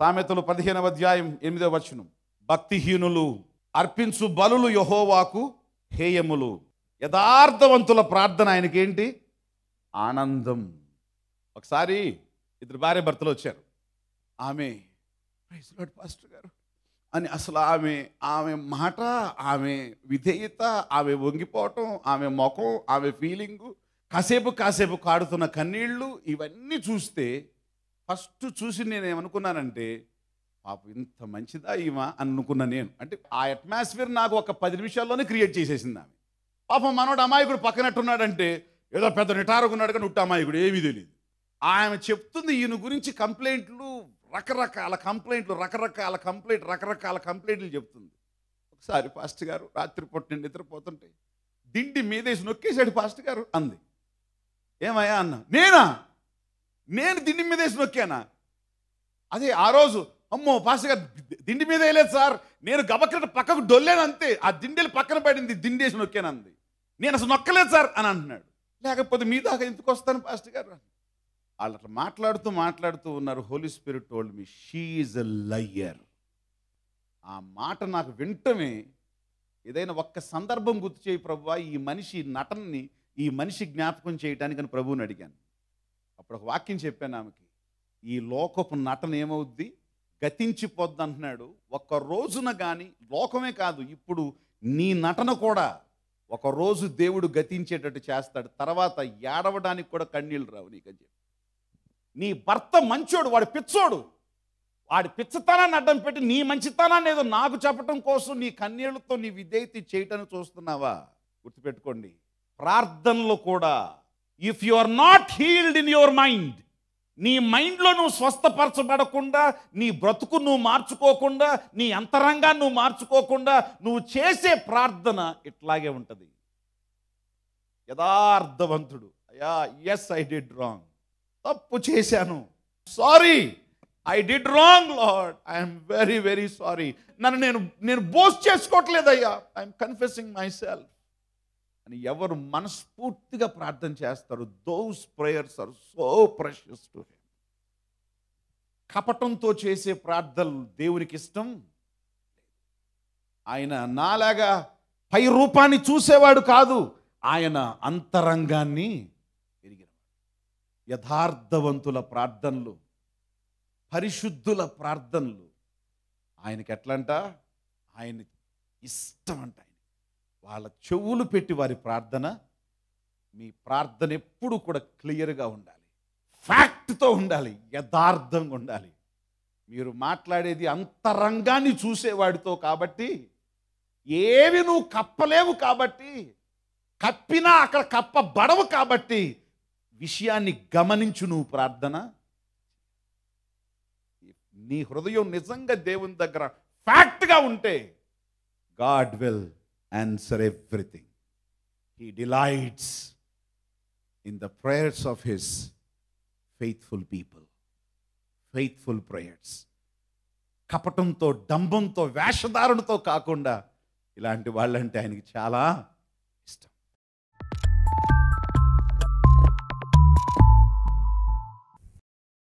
సామెతలు పదిహేనవ అధ్యాయం ఎనిమిదవ వచనం భక్తిహీనులు అర్పించు బలులు యహోవాకు హేయములు యథార్థవంతుల ప్రార్థన ఆయనకేంటి ఆనందం ఒకసారి ఇద్దరు భార్య భర్తలు వచ్చారు ఆమె ప్రైజ్లాడ్ పాస్టర్ గారు అని అసలు ఆమె ఆమె మాట ఆమె విధేయత ఆమె వంగిపోవటం ఆమె ముఖం ఆమె ఫీలింగు కాసేపు కాసేపు కాడుతున్న కన్నీళ్ళు ఇవన్నీ చూస్తే ఫస్ట్ చూసి నేను ఏమనుకున్నానంటే పాప ఇంత మంచిదా ఈమా అనుకున్నా నేను అంటే ఆ అట్మాస్ఫియర్ నాకు ఒక పది నిమిషాల్లోనే క్రియేట్ చేసేసింది ఆమె పాపం మనోడు అమాయకుడు పక్కనట్టున్నాడంటే ఏదో పెద్ద ఉన్నాడు కానీ ఉట్టు అమాయకుడు ఏమీ తెలియదు ఆమె చెప్తుంది ఈయన గురించి కంప్లైంట్లు రకరకాల కంప్లైంట్లు రకరకాల కంప్లైంట్ రకరకాల కంప్లైంట్లు చెప్తుంది ఒకసారి ఫాస్ట్ గారు రాత్రిపూట నేను నిద్రపోతుంటే దిండి మీదేసి నొక్కేశాడు ఫాస్ట్ గారు అంది ఏమయ్యా అన్న నేనా నేను దిండి మీద వేసి నొక్కానా అదే ఆ రోజు అమ్మో పాస్గా గారు దిండి మీద వేయలేదు సార్ నేను గబక్కిన పక్కకు డొల్లాను అంతే ఆ దిండెలు పక్కన పడింది దిండి వేసి నొక్కానంది నేను అసలు నొక్కలేదు సార్ అని అంటున్నాడు లేకపోతే మీ దాకా ఎందుకు వస్తాను పాస్టర్ గారు వాళ్ళు అట్లా మాట్లాడుతూ మాట్లాడుతూ ఉన్నారు Holy Spirit told me she a liar ఆ మాట నాకు వింటమే ఏదైనా ఒక్క సందర్భం గుర్తు చేయి ప్రభు ఈ మనిషి నటనని ఈ మనిషి జ్ఞాపకం చేయటానికి ప్రభువుని అడిగాను అప్పుడు ఒక వాక్యం చెప్పాను ఆమెకి ఈ లోకపు నటన ఏమవుద్ది గతించిపోద్ది అంటున్నాడు ఒక్క రోజున కానీ లోకమే కాదు ఇప్పుడు నీ నటన కూడా ఒక రోజు దేవుడు గతించేటట్టు చేస్తాడు తర్వాత ఏడవడానికి కూడా కన్నీళ్ళు రావు నీకని చెప్పి నీ భర్త మంచోడు వాడు పిచ్చోడు వాడి పిచ్చతనాన్ని అడ్డం పెట్టి నీ మంచితనాన్ని ఏదో నాకు చెప్పటం కోసం నీ కన్నీళ్లతో నీ విధేయత చేయటం చూస్తున్నావా గుర్తుపెట్టుకోండి ప్రార్థనలు కూడా if you are not healed in your mind నీ మైండ్లో నువ్వు స్వస్థపరచబడకుండా నీ బ్రతుకు నువ్వు మార్చుకోకుండా నీ అంతరంగాన్ని నువ్వు మార్చుకోకుండా నువ్వు చేసే ప్రార్థన ఇట్లాగే ఉంటుంది యథార్థవంతుడు అయ్యా ఎస్ ఐ డిడ్ రాంగ్ తప్పు చేశాను sorry I did wrong lord I'm very very sorry నన్ను నేను నేను బోస్ చేసుకోవట్లేదయ్యా ఐఎమ్ కన్ఫ్యూసింగ్ మై సెల్ఫ్ అని ఎవరు మనస్ఫూర్తిగా ప్రార్థన చేస్తారు those prayers are so precious to him కపటంతో చేసే ప్రార్థనలు దేవునికి ఇష్టం ఆయన నాలాగా పై రూపాన్ని చూసేవాడు కాదు ఆయన అంతరంగాన్ని యథార్థవంతుల ప్రార్థనలు పరిశుద్ధుల ప్రార్థనలు ఆయనకి ఎట్లంట ఆయన ఇష్టం అంట వాళ్ళ చెవులు పెట్టి వారి ప్రార్థన మీ ప్రార్థన ఎప్పుడు కూడా క్లియర్గా ఉండాలి ఫ్యాక్ట్తో ఉండాలి యథార్థంగా ఉండాలి మీరు మాట్లాడేది అంతరంగాన్ని చూసేవాడితో కాబట్టి ఏవి నువ్వు కప్పలేవు కాబట్టి కప్పినా అక్కడ కప్ప బడవు కాబట్టి విషయాన్ని గమనించు నువ్వు ప్రార్థన నీ హృదయం నిజంగా దేవుని దగ్గర ఫ్యాక్ట్గా ఉంటే God will answer everything. He delights in the prayers of his faithful people. Faithful prayers. కపటంతో డంబంతో వేషధారణతో కాకుండా ఇలాంటి వాళ్ళంటే ఆయనకి చాలా